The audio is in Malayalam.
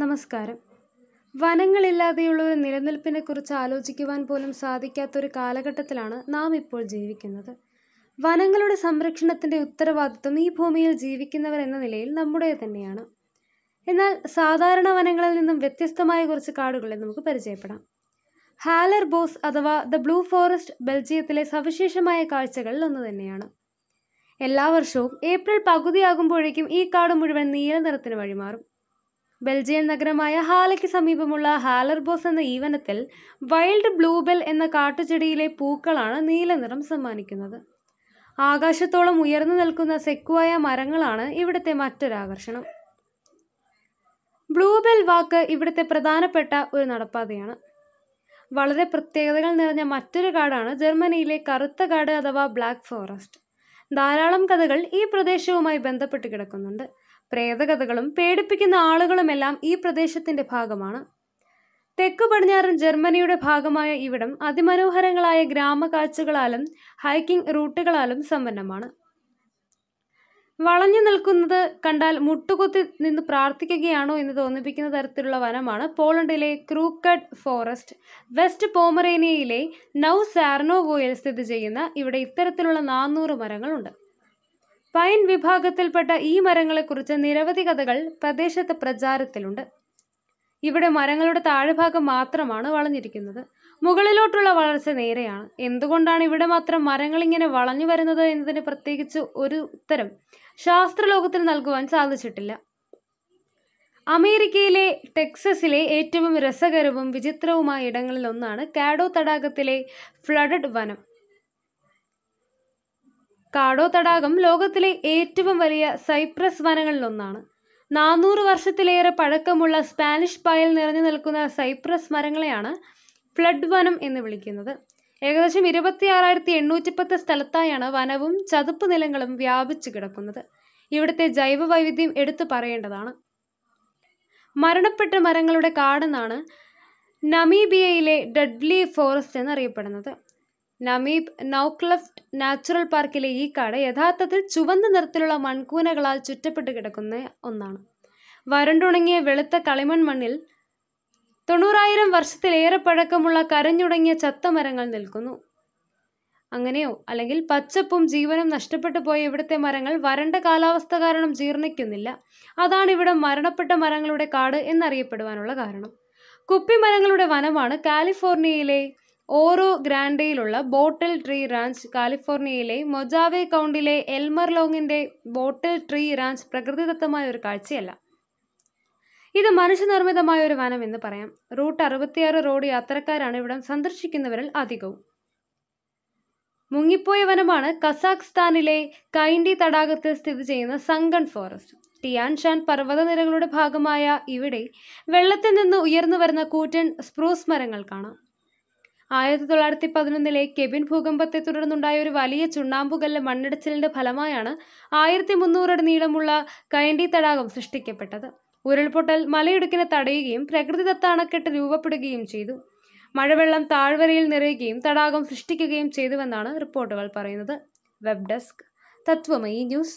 നമസ്കാരം വനങ്ങളില്ലാതെയുള്ള ഒരു നിലനിൽപ്പിനെക്കുറിച്ച് ആലോചിക്കുവാൻ പോലും സാധിക്കാത്തൊരു കാലഘട്ടത്തിലാണ് നാം ഇപ്പോൾ ജീവിക്കുന്നത് വനങ്ങളുടെ സംരക്ഷണത്തിൻ്റെ ഉത്തരവാദിത്വം ഈ ഭൂമിയിൽ ജീവിക്കുന്നവർ എന്ന നിലയിൽ നമ്മുടെ തന്നെയാണ് എന്നാൽ സാധാരണ വനങ്ങളിൽ നിന്നും വ്യത്യസ്തമായ കുറച്ച് കാടുകളെ നമുക്ക് പരിചയപ്പെടാം ഹാലർ ബോസ് അഥവാ ദ ബ്ലൂ ഫോറസ്റ്റ് ബെൽജിയത്തിലെ സവിശേഷമായ കാഴ്ചകളിൽ ഒന്ന് തന്നെയാണ് എല്ലാ വർഷവും ഏപ്രിൽ പകുതിയാകുമ്പോഴേക്കും ഈ കാട് മുഴുവൻ നീല നിറത്തിന് വഴിമാറും ബെൽജിയൻ നഗരമായ ഹാലയ്ക്ക് സമീപമുള്ള ഹാലർബോസ് എന്ന ഈ വനത്തിൽ വൈൽഡ് ബ്ലൂബെൽ എന്ന കാട്ടുചെടിയിലെ പൂക്കളാണ് നീല നിറം സമ്മാനിക്കുന്നത് ആകാശത്തോളം ഉയർന്നു നിൽക്കുന്ന സെക്കുവായ മരങ്ങളാണ് ഇവിടുത്തെ മറ്റൊരാകർഷണം ബ്ലൂബെൽ വാക്ക് ഇവിടുത്തെ പ്രധാനപ്പെട്ട ഒരു നടപ്പാതയാണ് വളരെ പ്രത്യേകതകൾ നിറഞ്ഞ മറ്റൊരു കാടാണ് ജർമ്മനിയിലെ കറുത്ത കാട് അഥവാ ബ്ലാക്ക് ഫോറസ്റ്റ് ധാരാളം കഥകൾ ഈ പ്രദേശവുമായി ബന്ധപ്പെട്ട് കിടക്കുന്നുണ്ട് പ്രേതകഥകളും പേടിപ്പിക്കുന്ന ആളുകളുമെല്ലാം ഈ പ്രദേശത്തിന്റെ ഭാഗമാണ് തെക്ക് പടിഞ്ഞാറൻ ജർമ്മനിയുടെ ഭാഗമായ ഇവിടം അതിമനോഹരങ്ങളായ ഗ്രാമകാഴ്ചകളാലും ഹൈക്കിംഗ് റൂട്ടുകളാലും സമ്പന്നമാണ് വളഞ്ഞു നിൽക്കുന്നത് കണ്ടാൽ മുട്ടുകുത്തി നിന്ന് പ്രാർത്ഥിക്കുകയാണോ എന്ന് തോന്നിപ്പിക്കുന്ന തരത്തിലുള്ള വനമാണ് പോളണ്ടിലെ ക്രൂക്കഡ് ഫോറസ്റ്റ് വെസ്റ്റ് പോമറേനിയയിലെ നൌ സാർനോവോയിൽ സ്ഥിതി ചെയ്യുന്ന ഇവിടെ ഇത്തരത്തിലുള്ള നാനൂറ് മരങ്ങളുണ്ട് പൈൻ വിഭാഗത്തിൽപ്പെട്ട ഈ മരങ്ങളെക്കുറിച്ച് നിരവധി കഥകൾ പ്രദേശത്ത് പ്രചാരത്തിലുണ്ട് ഇവിടെ മരങ്ങളുടെ താഴ്ഭാഗം മാത്രമാണ് വളഞ്ഞിരിക്കുന്നത് മുകളിലോട്ടുള്ള വളർച്ച നേരെയാണ് എന്തുകൊണ്ടാണ് ഇവിടെ മാത്രം മരങ്ങൾ ഇങ്ങനെ വളഞ്ഞു വരുന്നത് എന്നതിന് പ്രത്യേകിച്ച് ഒരു ഉത്തരം ശാസ്ത്രലോകത്തിന് നൽകുവാൻ സാധിച്ചിട്ടില്ല അമേരിക്കയിലെ ടെക്സസിലെ ഏറ്റവും രസകരവും വിചിത്രവുമായ ഇടങ്ങളിൽ ഒന്നാണ് കാഡോ തടാകത്തിലെ ഫ്ലഡഡ് വനം കാടോ തടാകം ലോകത്തിലെ ഏറ്റവും വലിയ സൈപ്രസ് വനങ്ങളിലൊന്നാണ് നാനൂറ് വർഷത്തിലേറെ പഴക്കമുള്ള സ്പാനിഷ് പായൽ നിറഞ്ഞു നിൽക്കുന്ന സൈപ്രസ് മരങ്ങളെയാണ് ഫ്ലഡ് വനം എന്ന് വിളിക്കുന്നത് ഏകദേശം ഇരുപത്തിയാറായിരത്തി എണ്ണൂറ്റി സ്ഥലത്തായാണ് വനവും ചതുപ്പ് നിലങ്ങളും വ്യാപിച്ചു കിടക്കുന്നത് ഇവിടുത്തെ ജൈവ വൈവിധ്യം എടുത്തു പറയേണ്ടതാണ് മരണപ്പെട്ട മരങ്ങളുടെ കാടെന്നാണ് നമീബിയയിലെ ഡഡ്ലി ഫോറസ്റ്റ് എന്നറിയപ്പെടുന്നത് നമീബ് നൌക്ലഫ്റ്റ് നാച്ചുറൽ പാർക്കിലെ ഈ കാട് യഥാർത്ഥത്തിൽ ചുവന്ന നിറത്തിലുള്ള മൺകൂനകളാൽ ചുറ്റപ്പെട്ട് കിടക്കുന്ന ഒന്നാണ് വരണ്ടുണങ്ങിയ വെളുത്ത കളിമൺ മണ്ണിൽ തൊണ്ണൂറായിരം വർഷത്തിലേറെ പഴക്കമുള്ള കരഞ്ഞുടങ്ങിയ ചത്ത മരങ്ങൾ നിൽക്കുന്നു അങ്ങനെയോ അല്ലെങ്കിൽ പച്ചപ്പും ജീവനും നഷ്ടപ്പെട്ടു പോയ ഇവിടുത്തെ മരങ്ങൾ വരണ്ട കാലാവസ്ഥ കാരണം ജീർണിക്കുന്നില്ല അതാണ് ഇവിടെ മരണപ്പെട്ട മരങ്ങളുടെ കാട് എന്നറിയപ്പെടുവാനുള്ള കാരണം കുപ്പി മരങ്ങളുടെ വനമാണ് കാലിഫോർണിയയിലെ ഓറോ ഗ്രാൻഡയിലുള്ള ബോട്ടിൽ ട്രീ റാഞ്ച് കാലിഫോർണിയയിലെ മൊജാവെ കൗണ്ടിലെ എൽമർ ലോങ്ങിൻ്റെ ബോട്ടിൽ ട്രീ റാഞ്ച് പ്രകൃതിദത്തമായ ഒരു കാഴ്ചയല്ല ഇത് മനുഷ്യനിർമ്മിതമായ ഒരു വനം എന്ന് പറയാം റൂട്ട് അറുപത്തിയാറ് റോഡ് യാത്രക്കാരാണ് ഇവിടം സന്ദർശിക്കുന്നവരിൽ അധികവും മുങ്ങിപ്പോയ വനമാണ് കസാഖ്സ്ഥാനിലെ കൈൻഡി തടാകത്തിൽ സ്ഥിതി ചെയ്യുന്ന സംഗൺ ഫോറസ്റ്റ് ടിയാൻഷാൻ ഷാൻ പർവ്വതനിരകളുടെ ഭാഗമായ ഇവിടെ വെള്ളത്തിൽ നിന്ന് ഉയർന്നു വരുന്ന കൂറ്റൻ സ്പ്രൂസ് മരങ്ങൾ കാണാം ആയിരത്തി തൊള്ളായിരത്തി പതിനൊന്നിലെ കെബിൻ ഭൂകമ്പത്തെ തുടർന്നുണ്ടായ ഒരു വലിയ ചുണ്ണാമ്പുകല്ല് മണ്ണിടിച്ചിലിന്റെ ഫലമായാണ് ആയിരത്തി മുന്നൂറടി നീളമുള്ള കയണ്ടി തടാകം സൃഷ്ടിക്കപ്പെട്ടത് ഉരുൾപൊട്ടൽ മലയിടുക്കിനെ തടയുകയും പ്രകൃതിദത്ത അണക്കെട്ട് രൂപപ്പെടുകയും ചെയ്തു മഴവെള്ളം താഴ്വരയിൽ നിറയുകയും തടാകം സൃഷ്ടിക്കുകയും ചെയ്തുവെന്നാണ് റിപ്പോർട്ടുകൾ പറയുന്നത് വെബ് ഡെസ്ക് തത്വമയി ന്യൂസ്